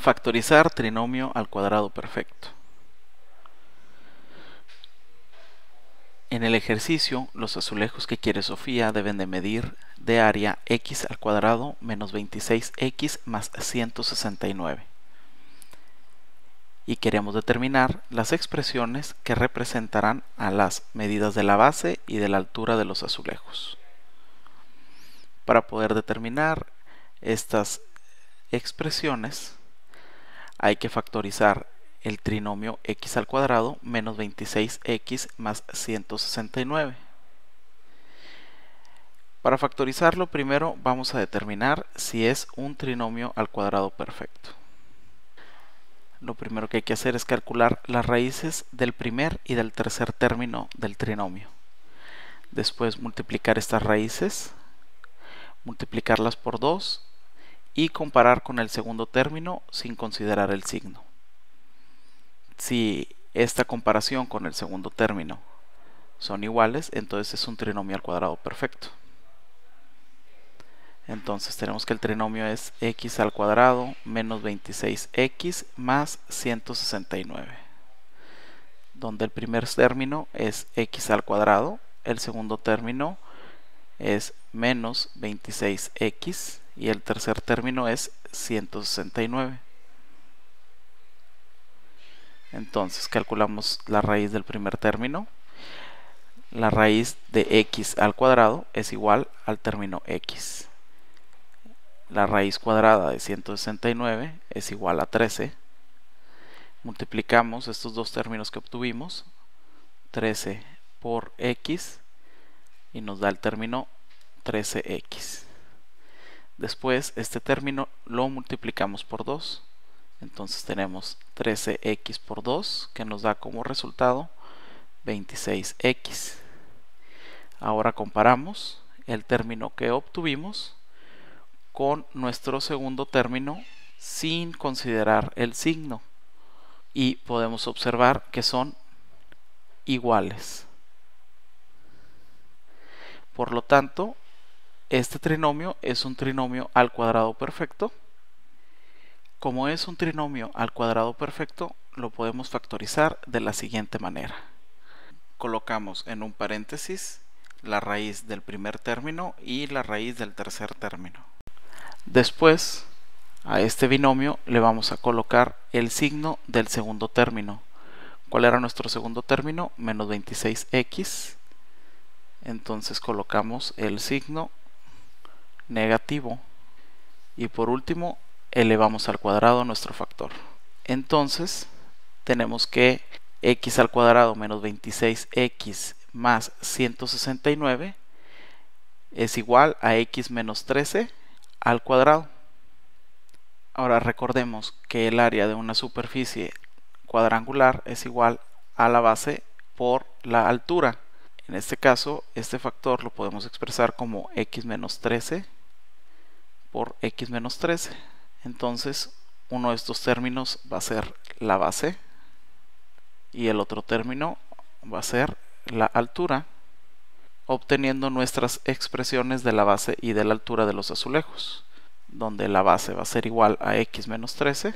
Factorizar trinomio al cuadrado perfecto. En el ejercicio, los azulejos que quiere Sofía deben de medir de área x al cuadrado menos 26x más 169. Y queremos determinar las expresiones que representarán a las medidas de la base y de la altura de los azulejos. Para poder determinar estas expresiones, hay que factorizar el trinomio x al cuadrado menos 26x más 169. Para factorizarlo primero vamos a determinar si es un trinomio al cuadrado perfecto. Lo primero que hay que hacer es calcular las raíces del primer y del tercer término del trinomio. Después multiplicar estas raíces, multiplicarlas por 2 y comparar con el segundo término sin considerar el signo. Si esta comparación con el segundo término son iguales, entonces es un trinomio al cuadrado perfecto. Entonces tenemos que el trinomio es x al cuadrado menos 26x más 169, donde el primer término es x al cuadrado, el segundo término es menos 26x y el tercer término es 169. Entonces calculamos la raíz del primer término. La raíz de x al cuadrado es igual al término x. La raíz cuadrada de 169 es igual a 13. Multiplicamos estos dos términos que obtuvimos, 13 por x, y nos da el término 13x. Después este término lo multiplicamos por 2. Entonces tenemos 13x por 2 que nos da como resultado 26x. Ahora comparamos el término que obtuvimos con nuestro segundo término sin considerar el signo y podemos observar que son iguales. Por lo tanto, este trinomio es un trinomio al cuadrado perfecto. Como es un trinomio al cuadrado perfecto, lo podemos factorizar de la siguiente manera. Colocamos en un paréntesis la raíz del primer término y la raíz del tercer término. Después, a este binomio le vamos a colocar el signo del segundo término. ¿Cuál era nuestro segundo término? Menos 26x. Entonces colocamos el signo negativo. Y por último, elevamos al cuadrado nuestro factor. Entonces, tenemos que x al cuadrado menos 26x más 169 es igual a x menos 13 al cuadrado. Ahora recordemos que el área de una superficie cuadrangular es igual a la base por la altura. En este caso, este factor lo podemos expresar como x menos 13 por x menos 13. Entonces uno de estos términos va a ser la base y el otro término va a ser la altura, obteniendo nuestras expresiones de la base y de la altura de los azulejos, donde la base va a ser igual a x menos 13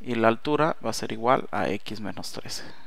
y la altura va a ser igual a x menos 13.